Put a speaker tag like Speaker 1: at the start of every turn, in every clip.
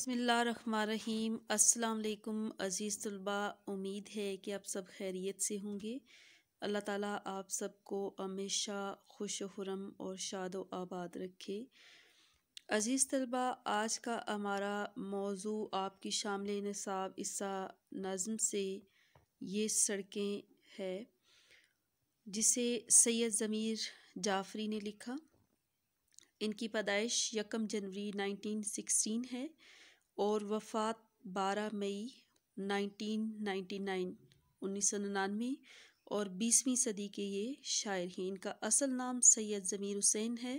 Speaker 1: बसमीम अल्लाम अज़ीज़ तलबा उम्मीद है कि आप सब खैरियत से होंगे अल्लाह ताला आप सबको हमेशा खुश खुरम और शाद व आबाद रखे अज़ीज़ तलबा आज का हमारा मौजू आपकी शामिल नसाब इसा नज़म से ये सड़कें है जिसे सैयद ज़मीर जाफरी ने लिखा इनकी पैदाइश यकम जनवरी 1916 है और वफ़ात बारह मई नाइनटीन नाइन्टी नाइन उन्नीस सौ और बीसवीं सदी के ये शायर हैं इनका असल नाम सैयद ज़मीर हुसैन है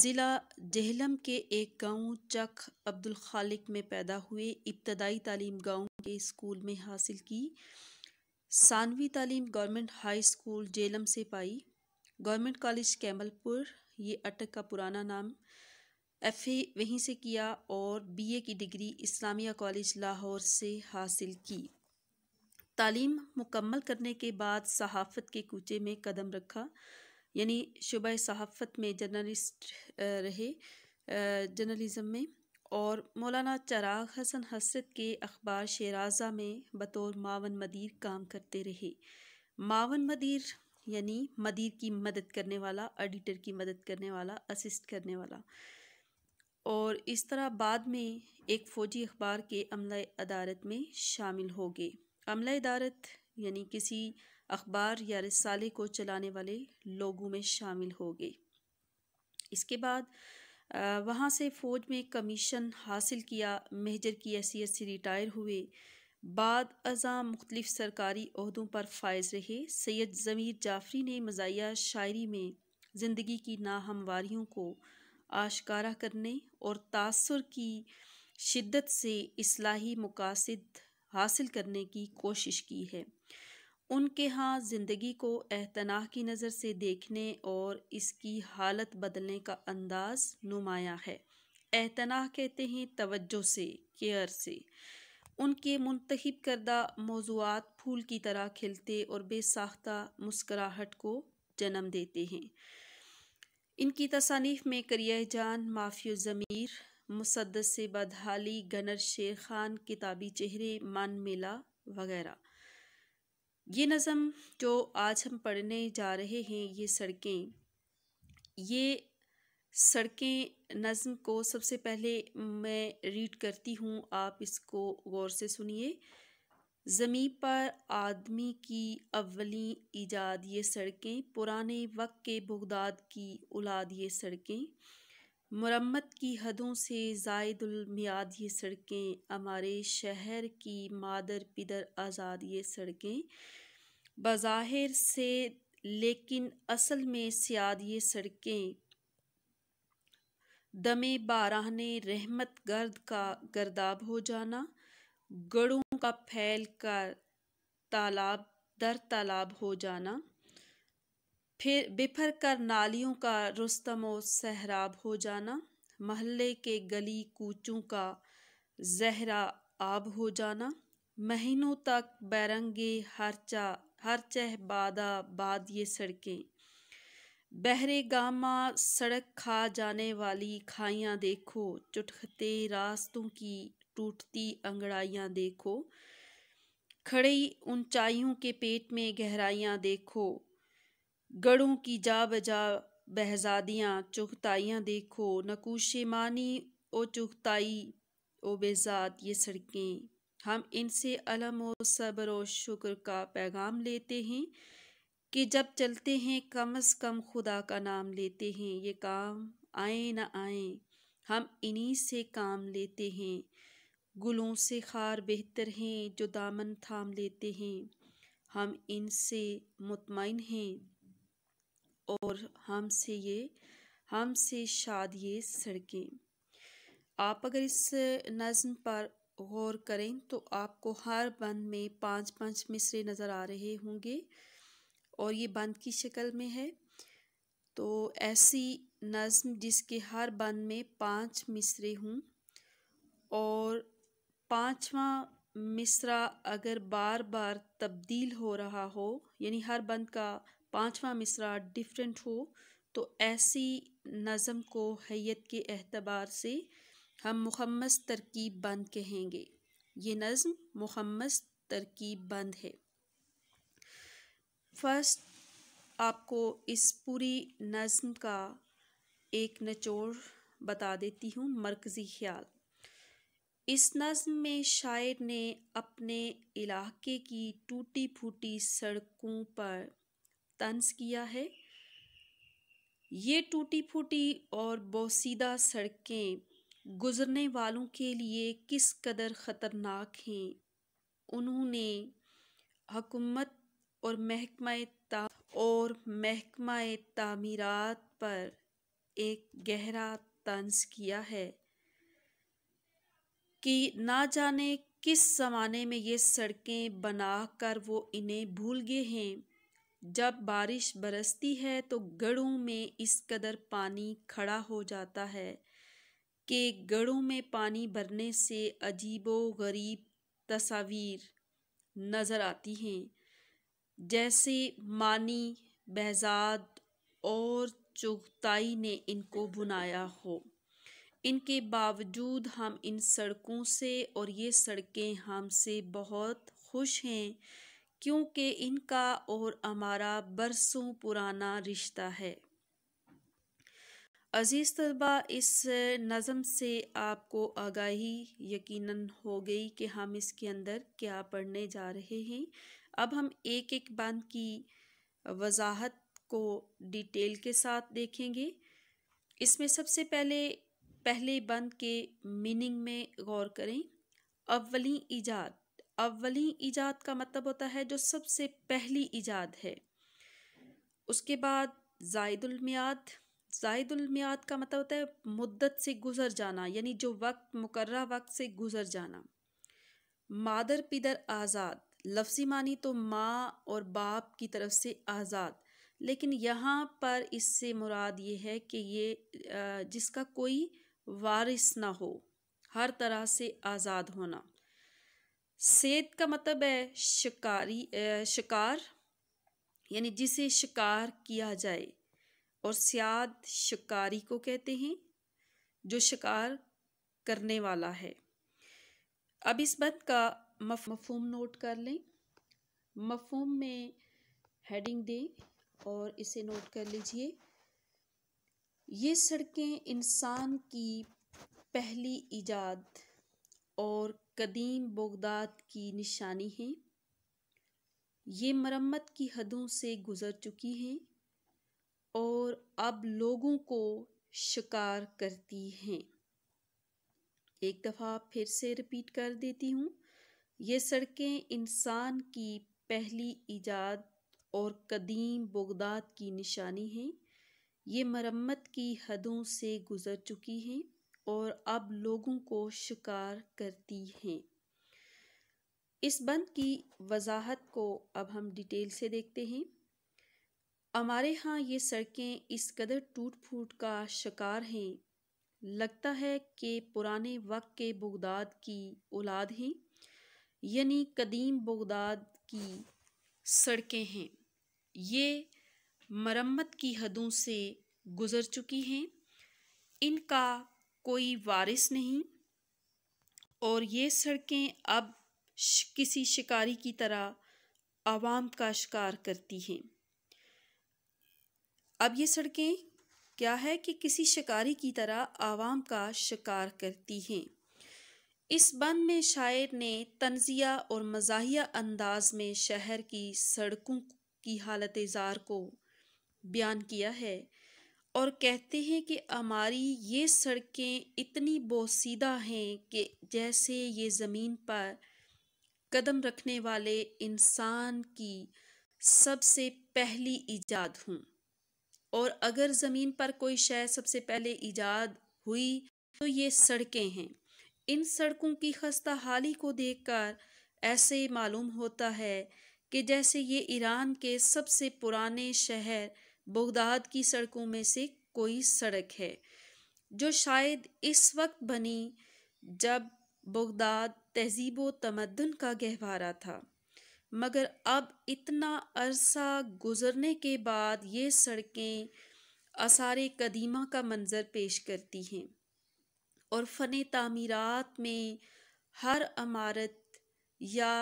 Speaker 1: ज़िला जहलम के एक गांव चक अब्दुल खालिक में पैदा हुए इब्तदाई तालीम गांव के स्कूल में हासिल की सानवी तालीम गवर्नमेंट हाई स्कूल जेलम से पाई गवर्नमेंट कॉलेज कैमलपुर ये अटक का पुराना नाम एफ़ ए वहीं से किया और बी ए की डिग्री इस्लामिया कॉलेज लाहौर से हासिल की तालीम मुकम्मल करने के बाद सहाफ़त के कूचे में कदम रखा यानी शुबा सहाफ़त में जर्नलिस्ट रहे जर्नलिज़म में और मौलाना चराग हसन हसरत के अखबार शराजा में बतौर मावन मदीर काम करते रहे मावन मदीर यानी मदीर की मदद करने वाला एडिटर की मदद करने वाला असिस्ट करने वाला और इस तरह बाद में एक फ़ौजी अखबार के अमला अदारत में शामिल हो गए अमला अदारत यानी किसी अखबार या रसाले को चलाने वाले लोगों में शामिल हो गए इसके बाद वहाँ से फ़ौज में कमीशन हासिल किया मेजर की हैसियत से रिटायर हुए बाद अजाम मुख्तलिफ सरकारी अहदों पर फायज रहे सैयद ज़मीर जाफरी ने मज़ाया शायरी में ज़िंदगी की नाहमवारियों को आशकारा करने और तासर की शिद्दत से असलाही मकासद हासिल करने की कोशिश की है उनके यहाँ ज़िंदगी को एहतनाह की नज़र से देखने और इसकी हालत बदलने का अंदाज नुमाया है एहतनाह कहते हैं तवज्जो से केयर से उनके मुंतखब करदा मौजूद फूल की तरह खिलते और बेसाख्ता मुस्कराहट को जन्म देते हैं इनकी तसानीफ़ में करिया जान माफियो ज़मीर मुसदस बदहाली गनर शेर खान किताबी चेहरे मान मेला वगैरह ये नज़म जो आज हम पढ़ने जा रहे हैं ये सड़कें ये सड़कें नज़म को सबसे पहले मैं रीड करती हूँ आप इसको गौर से सुनिए ज़मी पर आदमी की अवली ईजाद ये सड़कें पुराने वक्त के बगदाद की औलाद ये सड़कें मरम्मत की हदों से जायदुलमियाद ये सड़कें हमारे शहर की मादर पिदर आज़ाद ये सड़कें बज़ाहिर से लेकिन असल में सियाद ये सड़कें दमे बाराहने रहमत गर्द का गर्दाब हो जाना गड़ों का फैल कर तालाब दर तालाब हो जाना फिर बिफर कर नालियों का और सहराब हो जाना महल्ले के गली कूचों का जहरा आब हो जाना महीनों तक बैरंगे हरचा हर बादा बाद ये सड़कें बहरे गामा सड़क खा जाने वाली खाइयाँ देखो चुटखते रास्तों की टूटती अंगड़ाइयाँ देखो खड़ी ऊंचाइयों के पेट में गहराइयाँ देखो गढ़ों की जा बजा बहजादियाँ चुगताइयाँ देखो नकूशे मानी ओ चुगताई ओ बेजात ये सड़कें हम इनसे अलम और सब्र और शुक्र का पैगाम लेते हैं कि जब चलते हैं कम अज़ कम खुदा का नाम लेते हैं ये काम आए ना आए हम इन्हीं से काम लेते हैं गुलों से खार बेहतर हैं जो दामन थाम लेते हैं हम इनसे मुतमिन हैं और हम से ये हमसे शाद ये सड़कें आप अगर इस नज़म पर गौर करें तो आपको हर बंद में पांच पांच मिसरे नज़र आ रहे होंगे और ये बंद की शक्ल में है तो ऐसी नज़म जिसके हर बंद में पांच मिसरे हों और पाँचवा मिसरा अगर बार बार तब्दील हो रहा हो यानी हर बंद का पाँचवा मिसरा डिफरेंट हो तो ऐसी नज़म को हैत के अहतबार से हम मुखम्मस तरकीब बंद कहेंगे ये नज़म मुखम्मस तरकीब बंद है फर्स्ट आपको इस पूरी नज़म का एक नचोड़ बता देती हूँ मरकज़ी ख्याल इस नज़म में शायर ने अपने इलाके की टूटी फूटी सड़कों पर तंज किया है ये टूटी फूटी और बोसीदा सड़कें गुज़रने वालों के लिए किस कदर ख़तरनाक हैं उन्होंने हकूमत और महकमा ता और महकमा तमीरत पर एक गहरा तंज किया है कि ना जाने किस ज़माने में ये सड़कें बनाकर वो इन्हें भूल गए हैं जब बारिश बरसती है तो गढ़ों में इस कदर पानी खड़ा हो जाता है कि गढ़ों में पानी भरने से अजीबो गरीब तस्वीर नज़र आती हैं जैसे मानी बहजाद और चुगताई ने इनको बुनाया हो इनके बावजूद हम इन सड़कों से और ये सड़कें हमसे बहुत खुश हैं क्योंकि इनका और हमारा बरसों पुराना रिश्ता है अज़ीज़ तलबा इस नज़म से आपको आगाही यकीनन हो गई कि हम इसके अंदर क्या पढ़ने जा रहे हैं अब हम एक एक बंद की वजाहत को डिटेल के साथ देखेंगे इसमें सबसे पहले पहले बंद के मीनिंग में गौर करें अव्वली ईजाद अव्वली ईजाद का मतलब होता है जो सबसे पहली ईजाद है उसके बाद जायदुलमियाद जायदुलमियाद का मतलब होता है मुद्दत से गुज़र जाना यानी जो वक्त मुकर्रा वक्त से गुज़र जाना मादर पिदर आज़ाद लफ्ज़ी मानी तो माँ और बाप की तरफ से आज़ाद लेकिन यहाँ पर इससे मुराद ये है कि ये जिसका कोई वारिस ना हो हर तरह से आज़ाद होना सेत का मतलब है शिकारी शिकार यानी जिसे शिकार किया जाए और सियाद शिकारी को कहते हैं जो शिकार करने वाला है अब इस बात का मफ, मफहम नोट कर लें मफहम में हेडिंग दें और इसे नोट कर लीजिए ये सड़कें इंसान की पहली ईजाद और कदीम बगदाद की निशानी हैं ये मरम्मत की हदों से गुज़र चुकी हैं और अब लोगों को शिकार करती हैं एक दफ़ा फिर से रिपीट कर देती हूँ ये सड़कें इंसान की पहली ईजाद और कदीम बगदाद की निशानी हैं ये मरम्मत की हदों से गुज़र चुकी हैं और अब लोगों को शिकार करती हैं इस बंद की वजाहत को अब हम डिटेल से देखते हैं हमारे यहाँ ये सड़कें इस कदर टूट फूट का शिकार हैं लगता है कि पुराने वक्त के बगदाद की औलाद हैं यानी कदीम बगदाद की सड़कें हैं ये मरम्मत की हदों से गुज़र चुकी हैं इनका कोई वारिस नहीं और ये सड़कें अब किसी शिकारी की तरह आवाम का शिकार करती हैं अब ये सड़कें क्या है कि किसी शिकारी की तरह आवाम का शिकार करती हैं इस बंद में शायर ने तनज़िया और मज़ाहिया अंदाज में शहर की सड़कों की हालत ज़ार को बयान किया है और कहते हैं कि हमारी ये सड़कें इतनी बोसीदा हैं कि जैसे ये ज़मीन पर कदम रखने वाले इंसान की सबसे पहली ईजाद हूँ और अगर ज़मीन पर कोई शय सबसे पहले ईजाद हुई तो ये सड़कें हैं इन सड़कों की खस्ता हाली को देखकर ऐसे मालूम होता है कि जैसे ये ईरान के सबसे पुराने शहर बगदाद की सड़कों में से कोई सड़क है जो शायद इस वक्त बनी जब बगदाद तहजीब व तमदन का गहवारा था मगर अब इतना अरसा गुज़रने के बाद ये सड़कें आसार कदीमा का मंज़र पेश करती हैं और फ़न तमीरत में हर अमारत या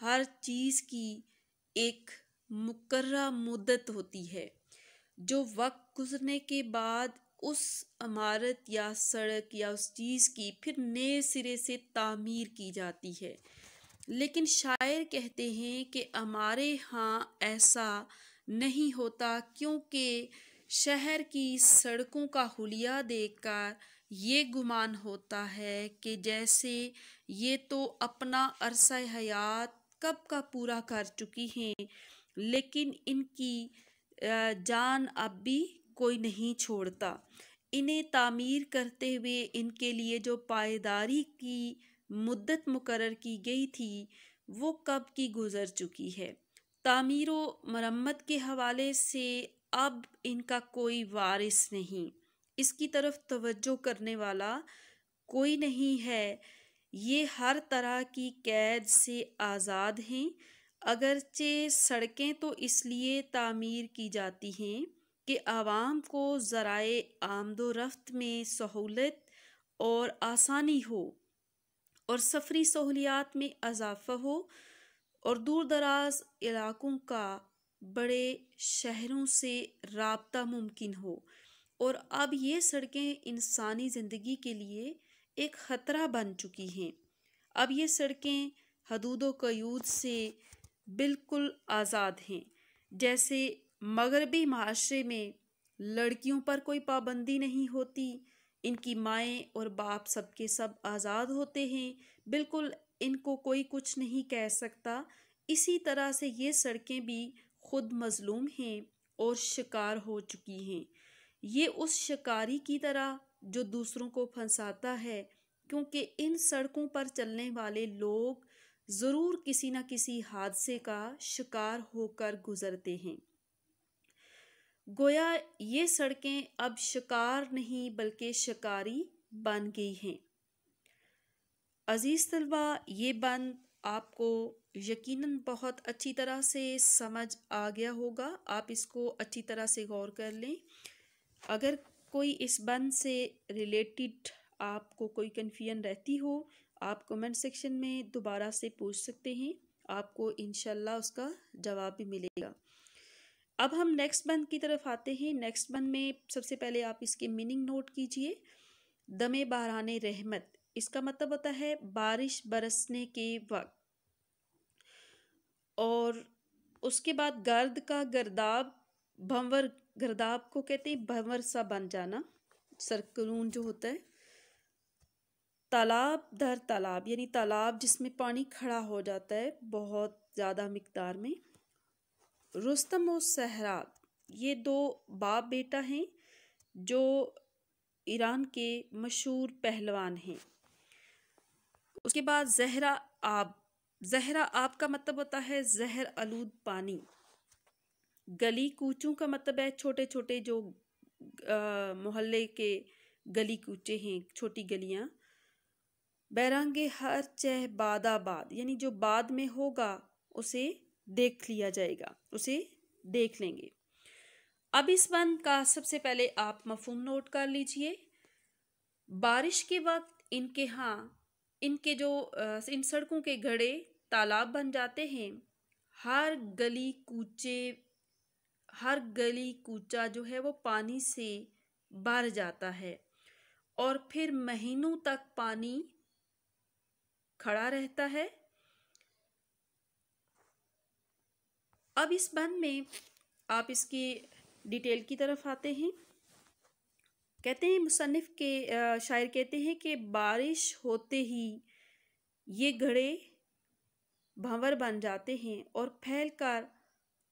Speaker 1: हर चीज़ की एक मुकर्रा मुद्दत होती है जो वक्त गुजरने के बाद उस इमारत या सड़क या उस चीज़ की फिर नए सिरे से तामीर की जाती है लेकिन शायर कहते हैं कि हमारे यहाँ ऐसा नहीं होता क्योंकि शहर की सड़कों का हुलिया देखकर ये गुमान होता है कि जैसे ये तो अपना अरसा हयात कब का पूरा कर चुकी हैं लेकिन इनकी जान अब भी कोई नहीं छोड़ता इन्हें तामीर करते हुए इनके लिए जो पायदारी की मुद्दत मुकर की गई थी वो कब की गुज़र चुकी है तामीर मरम्मत के हवाले से अब इनका कोई वारिस नहीं इसकी तरफ तवज्जो करने वाला कोई नहीं है ये हर तरह की कैद से आज़ाद हैं अगरचे सड़कें तो इसलिए तामीर की जाती हैं कि आवाम को ज़राए आमदोरफ्त में सहूलत और आसानी हो और सफरी सहूलियात में अजाफा हो और दूर दराज इलाकों का बड़े शहरों से रबता मुमकिन हो और अब ये सड़कें इंसानी ज़िंदगी के लिए एक ख़तरा बन चुकी हैं अब ये सड़कें हदूद क़यूद से बिल्कुल आज़ाद हैं जैसे मगरबी माशरे में लड़कियों पर कोई पाबंदी नहीं होती इनकी माएँ और बाप सब के सब आज़ाद होते हैं बिल्कुल इनको कोई कुछ नहीं कह सकता इसी तरह से ये सड़कें भी खुद मज़लूम हैं और शिकार हो चुकी हैं ये उस शिकारी की तरह जो दूसरों को फंसाता है क्योंकि इन सड़कों पर चलने वाले लोग ज़रूर किसी न किसी हादसे का शिकार होकर गुजरते हैं गोया ये सड़कें अब शिकार नहीं बल्कि शिकारी बन गई हैं अज़ीज़ तलबा ये बंद आपको यकीनन बहुत अच्छी तरह से समझ आ गया होगा आप इसको अच्छी तरह से गौर कर लें अगर कोई इस बंद से रिलेटेड आपको कोई कन्फ्यूजन रहती हो आप कमेंट सेक्शन में दोबारा से पूछ सकते हैं आपको इनशाला उसका जवाब भी मिलेगा अब हम नेक्स्ट बंद की तरफ आते हैं नेक्स्ट बंद में सबसे पहले आप इसके मीनिंग नोट कीजिए दमे बहरान रहमत इसका मतलब होता है बारिश बरसने के वक्त और उसके बाद गर्द का गर्दाब भंवर गर्दाब को कहते हैं भंवर सा बन जाना सरकलून जो होता है तालाब दर तालाब यानी तालाब जिसमें पानी खड़ा हो जाता है बहुत ज़्यादा मकदार में रुस्तम और सहराब ये दो बाप बेटा हैं जो ईरान के मशहूर पहलवान हैं उसके बाद जहरा आब जहरा आब का मतलब होता है जहर आलूद पानी गली कूचों का मतलब है छोटे छोटे जो मोहल्ले के गली कूचे हैं छोटी गलियाँ बैरंग हर चह बादाबाद यानी जो बाद में होगा उसे देख लिया जाएगा उसे देख लेंगे अब इस बंद का सबसे पहले आप मफहम नोट कर लीजिए बारिश के वक्त इनके यहाँ इनके जो इन सड़कों के घड़े तालाब बन जाते हैं हर गली कूचे हर गली कूचा जो है वो पानी से भर जाता है और फिर महीनों तक पानी खड़ा रहता है अब इस बंद में आप इसकी डिटेल की तरफ आते हैं कहते हैं मुसनफ़ के शायर कहते हैं कि बारिश होते ही ये घड़े भंवर बन जाते हैं और फैल कर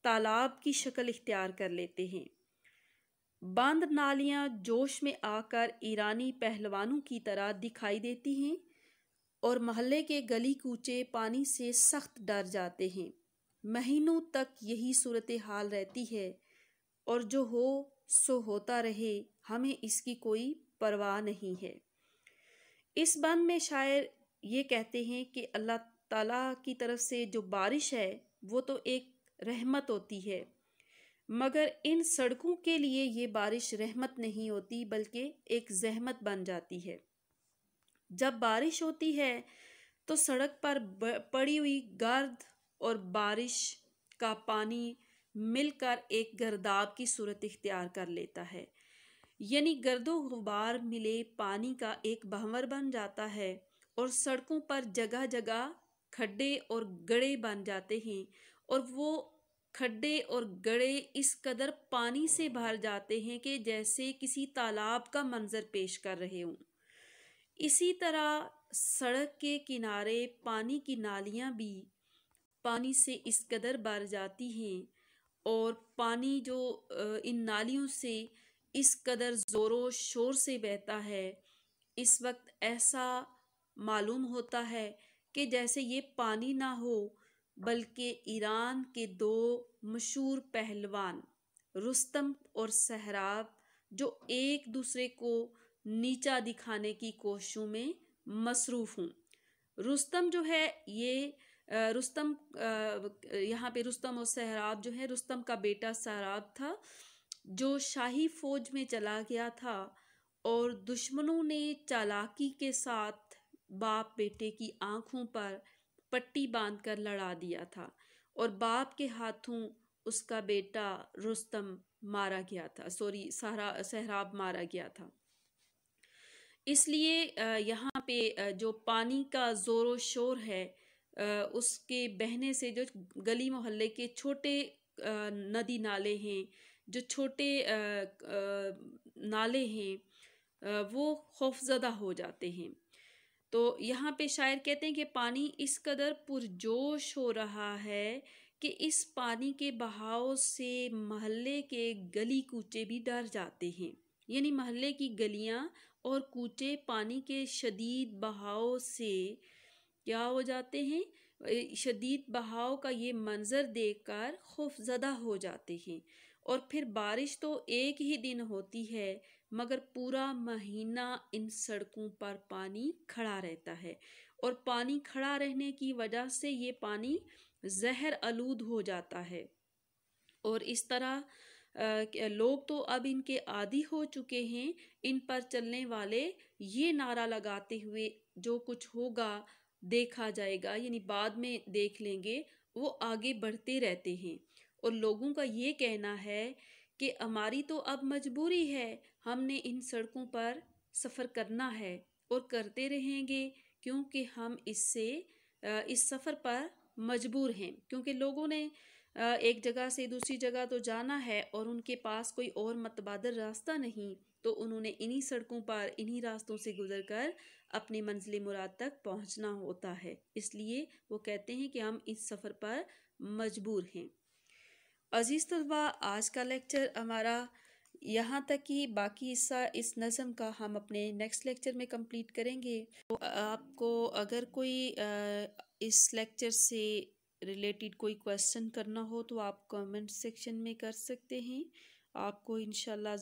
Speaker 1: तालाब की शक्ल इख्तियार कर लेते हैं बंद नालियां जोश में आकर ईरानी पहलवानों की तरह दिखाई देती हैं और मोहल्ले के गली कूचे पानी से सख्त डर जाते हैं महीनों तक यही सूरत हाल रहती है और जो हो सो होता रहे हमें इसकी कोई परवाह नहीं है इस बंद में शायर ये कहते हैं कि अल्लाह ताला की तरफ से जो बारिश है वो तो एक रहमत होती है मगर इन सड़कों के लिए ये बारिश रहमत नहीं होती बल्कि एक जहमत बन जाती है जब बारिश होती है तो सड़क पर पड़ी हुई गर्द और बारिश का पानी मिलकर एक गर्दाब की सूरत इख्तियार कर लेता है यानी गर्दो गुबार मिले पानी का एक बहवर बन जाता है और सड़कों पर जगह जगह खड्डे और गड़े बन जाते हैं और वो खड्डे और गड़े इस कदर पानी से भर जाते हैं कि जैसे किसी तालाब का मंज़र पेश कर रहे हों इसी तरह सड़क के किनारे पानी की नालियाँ भी पानी से इस कदर भर जाती हैं और पानी जो इन नालियों से इस कदर ज़ोरों शोर से बहता है इस वक्त ऐसा मालूम होता है कि जैसे ये पानी ना हो बल्कि ईरान के दो मशहूर पहलवान रुस्तम और सहराब जो एक दूसरे को नीचा दिखाने की कोशिशों में मसरूफ़ हूँ रुस्तम जो है ये रुस्तम यहाँ पे रुस्तम और सहराब जो है रुस्तम का बेटा सहराब था जो शाही फौज में चला गया था और दुश्मनों ने चालाकी के साथ बाप बेटे की आंखों पर पट्टी बांधकर लड़ा दिया था और बाप के हाथों उसका बेटा रुस्तम मारा गया था सॉरी सहरा सहराब मारा गया था इसलिए यहाँ पे जो पानी का ज़ोर शोर है उसके बहने से जो गली मोहल्ले के छोटे नदी नाले हैं जो छोटे नाले हैं वो खौफजदा हो जाते हैं तो यहाँ पे शायर कहते हैं कि पानी इस कदर पुरजोश हो रहा है कि इस पानी के बहाव से महल्ले के गली कूचे भी डर जाते हैं यानी महल्ले की गलियां और कूचे पानी के शदीद बहाव से क्या हो जाते हैं शदीद बहाव का ये मंज़र देखकर खौफजदा हो जाते हैं और फिर बारिश तो एक ही दिन होती है मगर पूरा महीना इन सड़कों पर पानी खड़ा रहता है और पानी खड़ा रहने की वजह से ये पानी जहर आलूद हो जाता है और इस तरह लोग तो अब इनके आदि हो चुके हैं इन पर चलने वाले ये नारा लगाते हुए जो कुछ होगा देखा जाएगा यानी बाद में देख लेंगे वो आगे बढ़ते रहते हैं और लोगों का ये कहना है कि हमारी तो अब मजबूरी है हमने इन सड़कों पर सफ़र करना है और करते रहेंगे क्योंकि हम इससे इस सफ़र पर मजबूर हैं क्योंकि लोगों ने एक जगह से दूसरी जगह तो जाना है और उनके पास कोई और मतबादल रास्ता नहीं तो उन्होंने इन्हीं सड़कों पर इन्हीं रास्तों से गुजर कर अपनी मंजिल मुराद तक पहुंचना होता है इसलिए वो कहते हैं कि हम इस सफ़र पर मजबूर हैं अज़ीज़ तलबा आज का लेक्चर हमारा यहाँ तक कि बाकी हिस्सा इस नज़म का हम अपने नेक्स्ट लेक्चर में कंप्लीट करेंगे तो आपको अगर कोई इस लेक्चर से रिलेटेड कोई क्वेश्चन करना हो तो आप कमेंट सेक्शन में कर सकते हैं आपको इन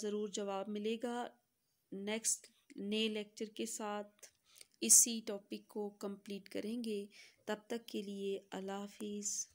Speaker 1: ज़रूर जवाब मिलेगा नेक्स्ट नए लेक्चर के साथ इसी टॉपिक को कंप्लीट करेंगे तब तक के लिए अल्लाह हाफिज़